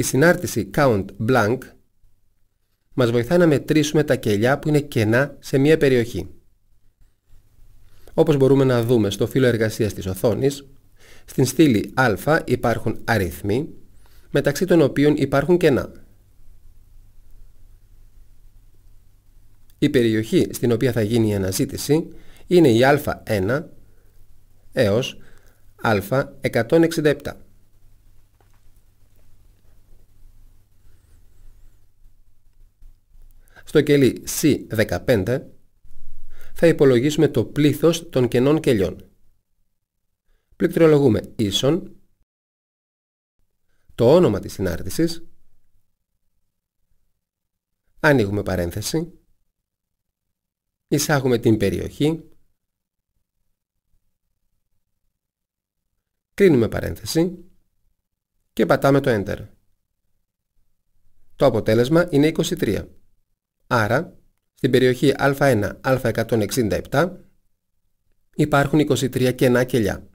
Η συνάρτηση count blank μας βοηθά να μετρήσουμε τα κελιά που είναι κενά σε μια περιοχή. Όπως μπορούμε να δούμε στο φύλλο εργασίας της οθόνης, στην στήλη α υπάρχουν αριθμοί, μεταξύ των οποίων υπάρχουν κενά. Η περιοχή στην οποία θα γίνει η αναζήτηση είναι η α1 έως α167. στο κελί C15 θα υπολογίσουμε το πλήθος των κενών κελιών. Πληκτρολογούμε ίσον το όνομα της συνάρτησης ανοίγουμε παρένθεση εισάγουμε την περιοχή κλείνουμε παρένθεση και πατάμε το Enter. Το αποτέλεσμα είναι 23. Άρα, στην περιοχή α1, α167 υπάρχουν 23 κενά κελιά.